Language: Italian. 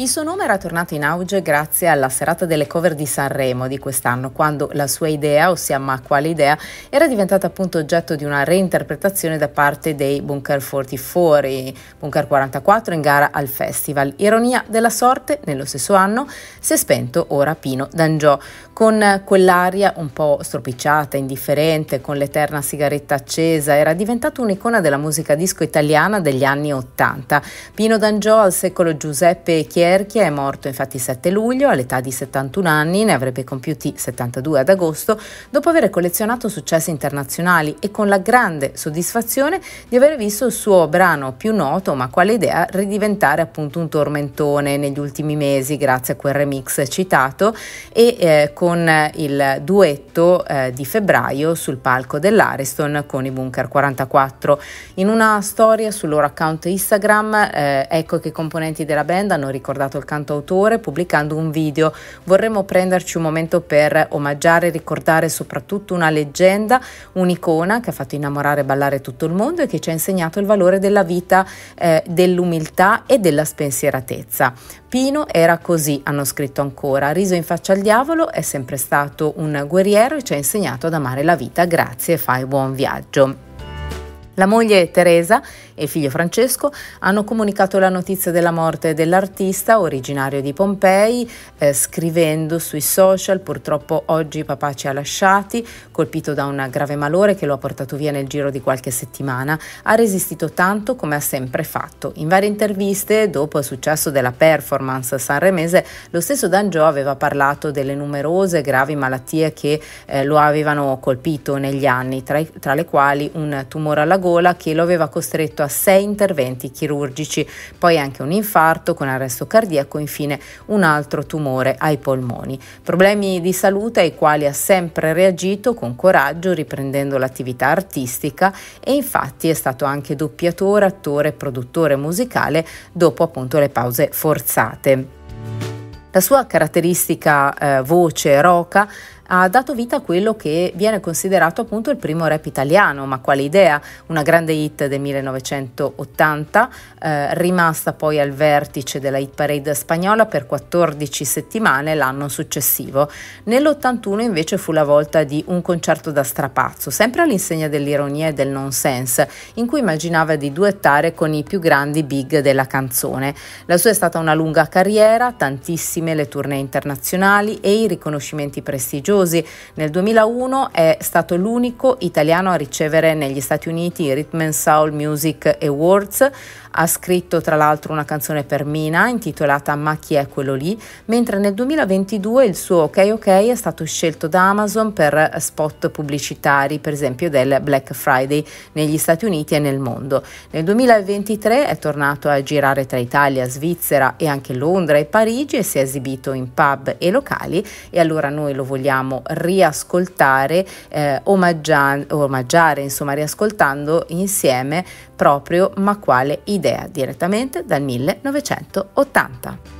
Il suo nome era tornato in auge grazie alla serata delle cover di Sanremo di quest'anno, quando la sua idea, ossia Ma quale idea, era diventata appunto oggetto di una reinterpretazione da parte dei Bunker 44 e Bunker 44 in gara al festival. Ironia della sorte, nello stesso anno si è spento ora Pino D'Angiò, con quell'aria un po' stropicciata, indifferente, con l'eterna sigaretta accesa, era diventato un'icona della musica disco italiana degli anni Ottanta. Pino D'Angiò al secolo Giuseppe Chiesa Lerchia è morto infatti il 7 luglio all'età di 71 anni, ne avrebbe compiuti 72 ad agosto, dopo aver collezionato successi internazionali e con la grande soddisfazione di aver visto il suo brano più noto, ma quale idea, ridiventare appunto un tormentone negli ultimi mesi grazie a quel remix citato e eh, con il duetto eh, di febbraio sul palco dell'Ariston con i Bunker 44. In una storia sul loro account Instagram, eh, ecco che i componenti della band hanno ricordato ricordato il cantautore pubblicando un video. Vorremmo prenderci un momento per omaggiare e ricordare soprattutto una leggenda, un'icona che ha fatto innamorare e ballare tutto il mondo e che ci ha insegnato il valore della vita, eh, dell'umiltà e della spensieratezza. Pino era così, hanno scritto ancora. Riso in faccia al diavolo è sempre stato un guerriero e ci ha insegnato ad amare la vita. Grazie fai buon viaggio. La moglie Teresa e figlio Francesco hanno comunicato la notizia della morte dell'artista originario di Pompei, eh, scrivendo sui social purtroppo oggi papà ci ha lasciati, colpito da un grave malore che lo ha portato via nel giro di qualche settimana, ha resistito tanto come ha sempre fatto. In varie interviste, dopo il successo della performance sanremese, lo stesso D'Angio aveva parlato delle numerose gravi malattie che eh, lo avevano colpito negli anni, tra, tra le quali un tumore alla gola che lo aveva costretto a sei interventi chirurgici, poi anche un infarto con arresto cardiaco, infine un altro tumore ai polmoni. Problemi di salute ai quali ha sempre reagito con coraggio riprendendo l'attività artistica e infatti è stato anche doppiatore, attore, produttore musicale dopo appunto le pause forzate. La sua caratteristica eh, voce roca ha dato vita a quello che viene considerato appunto il primo rap italiano, ma quale idea? Una grande hit del 1980, eh, rimasta poi al vertice della hit parade spagnola per 14 settimane l'anno successivo. Nell'81 invece fu la volta di un concerto da strapazzo, sempre all'insegna dell'ironia e del nonsense, in cui immaginava di duettare con i più grandi big della canzone. La sua è stata una lunga carriera, tantissime le tournée internazionali e i riconoscimenti prestigiosi studiosi. Nel 2001 è stato l'unico italiano a ricevere negli Stati Uniti i Rhythm and Soul Music Awards. Ha scritto tra l'altro una canzone per Mina intitolata Ma chi è quello lì, mentre nel 2022 il suo Ok Ok è stato scelto da Amazon per spot pubblicitari, per esempio del Black Friday negli Stati Uniti e nel mondo. Nel 2023 è tornato a girare tra Italia, Svizzera e anche Londra e Parigi e si è esibito in pub e locali e allora noi lo vogliamo possiamo riascoltare, eh, omaggia- omaggiare, insomma, riascoltando insieme proprio Ma quale idea direttamente dal 1980.